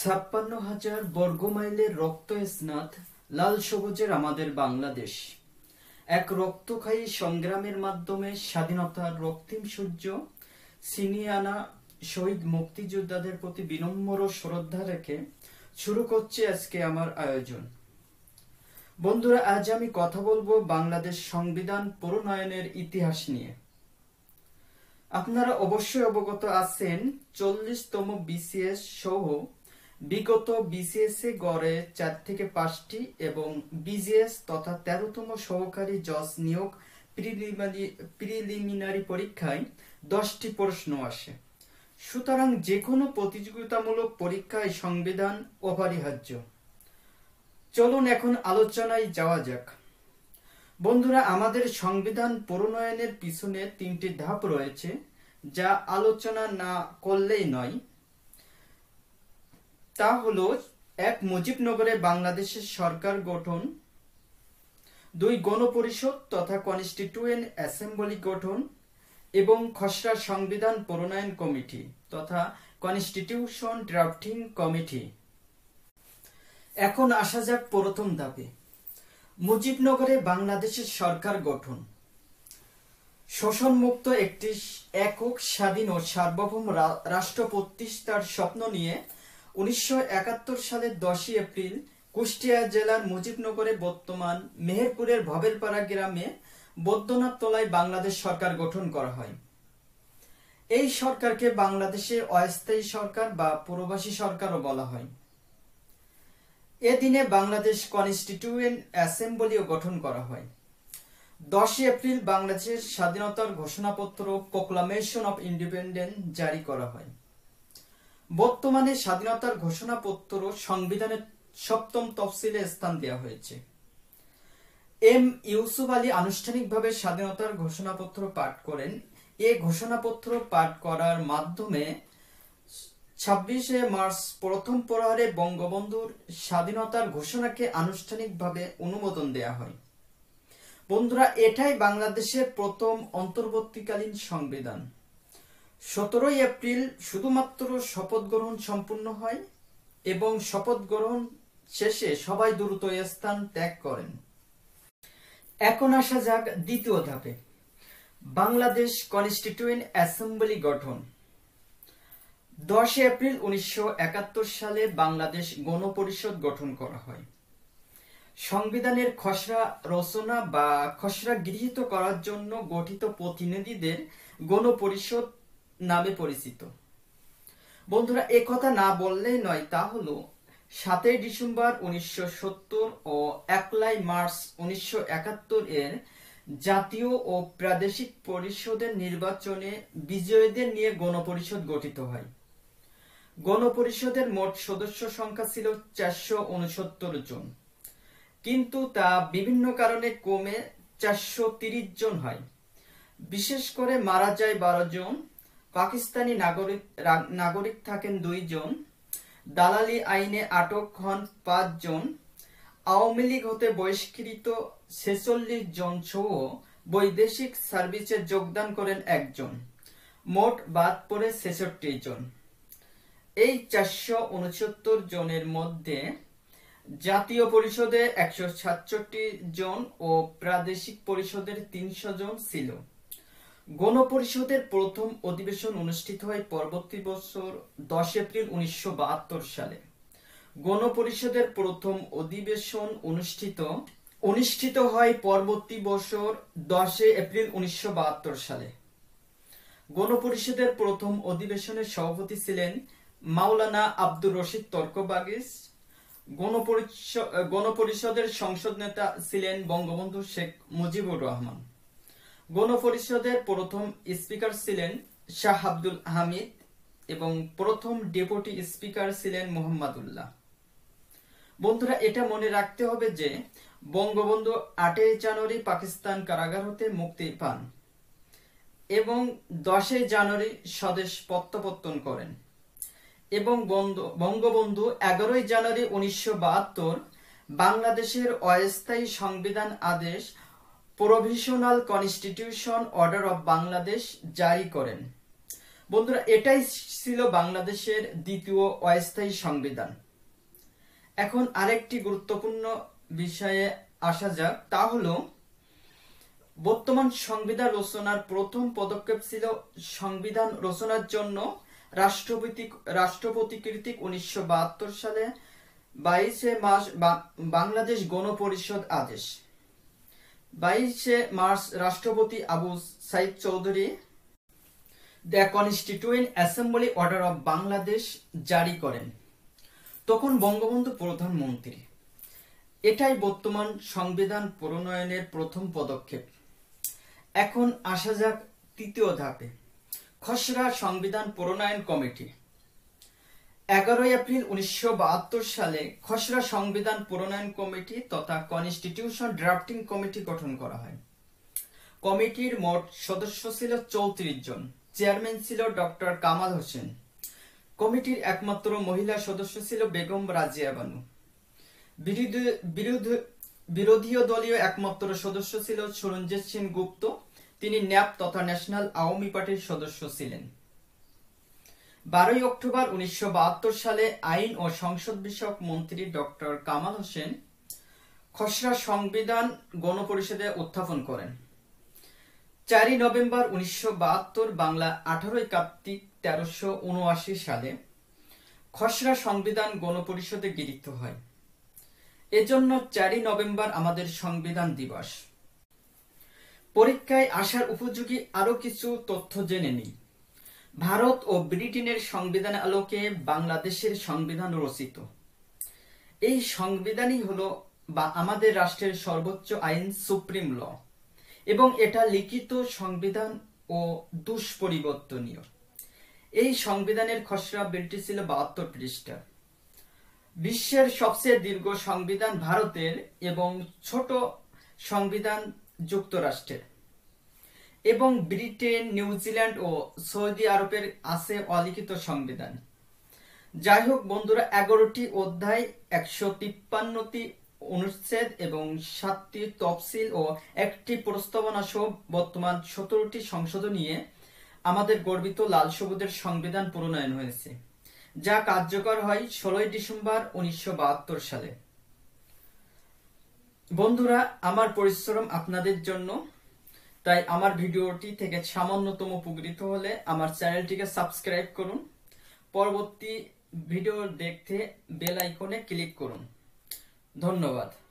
ছাপ্পান্ন হাজার বর্গ মাইলের রক্ত স্নাত লাল সবুজের আমাদের বাংলাদেশ এক রক্তখায়ী সংগ্রামের মাধ্যমে স্বাধীনতার রক্তিম সূর্য সিনিয়ানা শহীদ মুক্তিযোদ্ধাদের প্রতি বিনম্র শ্রদ্ধা রেখে শুরু করছে আজকে আমার আয়োজন বন্ধুরা আজ আমি কথা বলবো বাংলাদেশ সংবিধান প্রণয়নের ইতিহাস নিয়ে আপনারা অবশ্যই অবগত আছেন চল্লিশতম বিসিএস সহ বিগত বিসিএস এ গড়ে চার থেকে পাঁচটি এবং বিজিএস তথা তেরোতম সহকারী জজ নিয়োগ প্রিলিমিনারি পরীক্ষায় দশটি প্রশ্ন আসে সুতরাং যে কোনো প্রতিযোগিতামূলক পরীক্ষায় সংবিধান অপরিহার্য চলুন এখন আলোচনায় যাওয়া যাক বন্ধুরা আমাদের সংবিধান প্রণয়নের পিছনে তিনটি ধাপ রয়েছে যা আলোচনা না করলেই নয় তা হল এক মুজিবনগরে বাংলাদেশের সরকার গঠন দুই গণপরিষদ তথা কনস্টিটিউয়েন্ট অ্যাসেম্বলি গঠন এবং খসড়া সংবিধান প্রণয়ন কমিটি তথা কনস্টিটিউশন ড্রাফটিং কমিটি এখন আসা যাক প্রথম দাবি মুজিবনগরে বাংলাদেশের সরকার গঠন শোষণমুক্ত একটি একক স্বাধীন ও সার্বভৌম রাষ্ট্র প্রতিষ্ঠার স্বপ্ন নিয়ে উনিশশো সালের দশই এপ্রিল কুষ্টিয়া জেলার মুজিবনগরে বর্তমান মেহেরপুরের ভবেরপাড়া গ্রামে বৈদ্যনাথ তলায় বাংলাদেশ সরকার গঠন করা হয় এই সরকারকে বাংলাদেশে অস্থায়ী সরকার বা প্রবাসী সরকারও বলা হয় এ দিনে বাংলাদেশ কনস্টিটিউয়েন্ট অ্যাসেম্বলিও গঠন করা হয় দশই এপ্রিল বাংলাদেশের স্বাধীনতার ঘোষণাপত্র প্রোক্লামেশন অফ ইন্ডিপেন্ডেন্ট জারি করা হয় বর্তমানে স্বাধীনতার ঘোষণাপত্র সংবিধানের সপ্তম তফসিলে স্থান দেওয়া হয়েছে এম ইউসুফ আলী আনুষ্ঠানিকভাবে স্বাধীনতার ঘোষণাপত্র পাঠ করেন এ ঘোষণাপত্র পাঠ করার মাধ্যমে ছাব্বিশে মার্চ প্রথম প্রহারে বঙ্গবন্ধুর স্বাধীনতার ঘোষণাকে আনুষ্ঠানিকভাবে অনুমোদন দেয়া হয় বন্ধুরা এটাই বাংলাদেশের প্রথম অন্তর্বর্তীকালীন সংবিধান সতেরোই এপ্রিল শুধুমাত্র শপথ গ্রহণ সম্পূর্ণ হয় এবং শপথ গ্রহণ শেষে সবাই দ্রুত স্থান ত্যাগ করেন এখন আসা যাক দ্বিতীয় ধাপে বাংলাদেশ কনস্টিটিউয়েন্ট অ্যাসেম্বলি গঠন দশই এপ্রিল উনিশশো সালে বাংলাদেশ গণপরিষদ গঠন করা হয় সংবিধানের খসড়া রচনা বা খসড়া গৃহীত করার জন্য গঠিত প্রতিনিধিদের গণপরিষদ নামে পরিচিত বন্ধুরা এ কথা না বললে নয় তা হলো সাতই ডিসেম্বর উনিশশো ও একলাই মার্চ উনিশশো এর জাতীয় ও প্রাদেশিক পরিষদের নির্বাচনে বিজয়ীদের নিয়ে গণপরিষদ গঠিত হয় গণপরিষদের মোট সদস্য সংখ্যা ছিল চারশো উনসত্তর জন কিন্তু তা বিভিন্ন কারণে কমে চারশো জন হয় বিশেষ করে মারা যায় বারো জন পাকিস্তানি নাগরিক নাগরিক থাকেন দুইজন দালালি আইনে আটক হন পাঁচজন আওয়ামী লীগ হতে বহিষ্কৃত ছেচল্লিশ জন সহ বৈদেশিক সার্ভিসে যোগদান করেন একজন মোট বাদ পড়ে ছেষট্টি জন এই চারশো উনসত্তর জনের মধ্যে জাতীয় পরিষদে একশো সাতষট্টি জন ও প্রাদেশিক পরিষদের তিনশো জন ছিল গণপরিষদের প্রথম অধিবেশন অনুষ্ঠিত হয় পরবর্তী বছর দশ এপ্রিল উনিশশো সালে গণপরিষদের প্রথম অধিবেশন অনুষ্ঠিত অনুষ্ঠিত হয় পরবর্তী বছর দশে এপ্রিল উনিশশো সালে গণপরিষদের প্রথম অধিবেশনের সভাপতি ছিলেন মাওলানা আব্দুর রশিদ তর্কবাগিস গণপরিষদের সংসদ নেতা ছিলেন বঙ্গবন্ধু শেখ মুজিবুর রহমান গণপরিষদের প্রথম স্পিকার ছিলেন শাহ আব্দুল হামিদ এবং প্রথম ডেপুটি স্পিকার ছিলেন মোহাম্মদুল্লাহ বন্ধুরা এটা মনে রাখতে হবে যে বঙ্গবন্ধু আটই জানুয়ারি পাকিস্তান কারাগার হতে মুক্তি পান এবং দশই জানুয়ারি স্বদেশ প্রত্যাবর্তন করেন এবং বঙ্গবন্ধু এগারোই জানুয়ারি উনিশশো বাংলাদেশের অস্থায়ী সংবিধান আদেশ provisional constitution order of Bangladesh জারি করেন বন্ধুরা এটাই ছিল বাংলাদেশের দ্বিতীয় অস্থায়ী সংবিধান এখন আরেকটি গুরুত্বপূর্ণ বিষয়ে আসা যাক তা হল বর্তমান সংবিধান রচনার প্রথম পদক্ষেপ ছিল সংবিধান রচনার জন্য রাষ্ট্রপতি রাষ্ট্রপতি কৃতিক উনিশশো সালে বাইশে মাস বাংলাদেশ গণপরিষদ আদেশ বাইশে মার্চ রাষ্ট্রপতি Abu Sayeed Chowdhury the constituent assembly order of Bangladesh জারি করেন তখন বঙ্গবন্ধু প্রধানমন্ত্রী এটাই বর্তমান সংবিধান প্রণয়নের প্রথম পদক্ষেপ এখন আসা যাক তৃতীয় ধাপে খসড়া সংবিধান প্রণয়ন কমিটি এগারোই এপ্রিল উনিশশো সালে খসড়া সংবিধান প্রণয়ন কমিটি তথা কনস্টিটিউশন ড্রাফটিং কমিটি গঠন করা হয় কমিটির মোট সদস্য ছিল চৌত্রিশ জন চেয়ারম্যান ছিল ডক্টর কামাল হোসেন কমিটির একমাত্র মহিলা সদস্য ছিল বেগম রাজিয়া বানু বিরোধীয় দলীয় একমাত্র সদস্য ছিল সুরঞ্জিত সেন গুপ্ত তিনি ন্যাপ তথা ন্যাশনাল আওয়ামী পার্টির সদস্য ছিলেন বারোই অক্টোবর উনিশশো সালে আইন ও সংসদ বিষয়ক মন্ত্রী ডক্টর কামাল হোসেন খসড়া সংবিধান গণপরিষদে উত্থাপন করেন চারই নভেম্বর উনিশশো বাংলা আঠারোই কার্তিক তেরোশো সালে খসড়া সংবিধান গণপরিষদে গৃহীত হয় এজন্য চারই নভেম্বর আমাদের সংবিধান দিবস পরীক্ষায় আসার উপযোগী আরো কিছু তথ্য জেনে নিই ভারত ও ব্রিটেনের সংবিধান আলোকে বাংলাদেশের সংবিধান রচিত এই সংবিধানই হল বা আমাদের রাষ্ট্রের সর্বোচ্চ আইন সুপ্রিম ল এবং এটা লিখিত সংবিধান ও দুষ্পরিবর্তনীয় এই সংবিধানের খসড়া বিলটি ছিল বাহাত্তর পৃষ্ঠা বিশ্বের সবচেয়ে দীর্ঘ সংবিধান ভারতের এবং ছোট সংবিধান যুক্তরাষ্ট্রের এবং ব্রিটেন নিউজিল্যান্ড ও সৌদি আরবের আছে অলিখিত সংবিধান যাই হোক বন্ধুরা এগারোটি অধ্যায় একশো তিপ্পান্নটি অনুচ্ছেদ এবং সাতটি তফসিল ও একটি প্রস্তাবনা সহ বর্তমান সতেরোটি সংসদ নিয়ে আমাদের গর্বিত লাল সবুজের সংবিধান প্রণয়ন হয়েছে যা কার্যকর হয় ষোলোই ডিসেম্বর উনিশশো সালে বন্ধুরা আমার পরিশ্রম আপনাদের জন্য তাই আমার ভিডিওটি থেকে সামান্যতম উপকৃত হলে আমার চ্যানেলটিকে সাবস্ক্রাইব করুন পরবর্তী ভিডিও দেখতে বেল আইকনে ক্লিক করুন ধন্যবাদ